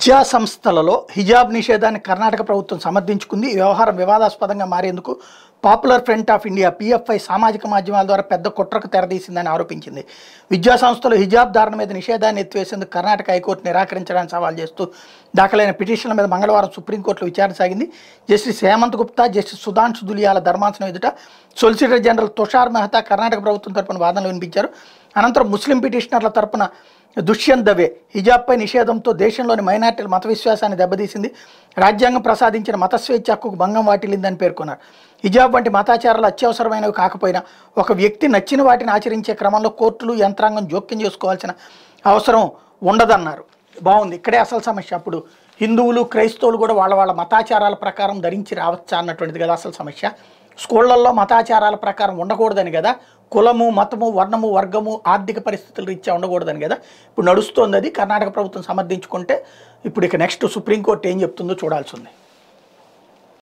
విద్యా సంస్థలలో హిజాబ్ నిషేధాన్ని కర్ణాటక ప్రభుత్వం సమర్థించుకుంది ఈ వ్యవహారం వివాదాస్పదంగా మారేందుకు popular front of India PFI సామాజిక మాధ్యమాల ద్వారా పెద్ద కుట్రకు తెరదీసిందని ఆరోపించింది విద్యా సంస్థలు హిజాబ్ ధారణ మీద నిషేధాన్ని ఎత్తివేసేందుకు కర్ణాటక హైకోర్టు నిరాకరించడానికి సవాల్ చేస్తూ దాఖలైన పిటిషన్ల మీద మంగళవారం సుప్రీంకోర్టులో విచారణ సాగింది జస్టిస్ హేమంత్ గుప్తా జస్టిస్ సుధాంశు దులియాల ధర్మాసనం ఎదుట సొలిసిటర్ జనరల్ తుషార్ మెహతా కర్ణాటక ప్రభుత్వం తరపున వాదనలు వినిపించారు అనంతరం ముస్లిం పిటిషనర్ల తరపున దుష్యంత్ దవే హిజాబ్పై నిషేధంతో దేశంలోని మైనార్టీల మత విశ్వాసాన్ని దెబ్బతీసింది రాజ్యాంగం ప్రసాదించిన మత స్వేచ్ఛ హక్కుకు భంగం వాటిల్లిందని పేర్కొన్నారు హిజాబ్ వంటి మతాచారాలు అత్యవసరమైనవి కాకపోయినా ఒక వ్యక్తి నచ్చిన వాటిని ఆచరించే క్రమంలో కోర్టులు యంత్రాంగం జోక్యం చేసుకోవాల్సిన అవసరం ఉండదన్నారు బాగుంది ఇక్కడే అసలు సమస్య అప్పుడు హిందువులు క్రైస్తవులు కూడా వాళ్ళ వాళ్ళ మతాచారాల ప్రకారం ధరించి రావచ్చా అన్నటువంటిది కదా అసలు సమస్య స్కూళ్లలో మతాచారాల ప్రకారం ఉండకూడదని కదా కులము మతము వర్ణము వర్గము ఆర్థిక పరిస్థితులు రీత్యా ఉండకూడదని కదా ఇప్పుడు నడుస్తోంది అది కర్ణాటక ప్రభుత్వం సమర్థించుకుంటే ఇప్పుడు ఇక నెక్స్ట్ సుప్రీంకోర్టు ఏం చెప్తుందో చూడాల్సి ఉంది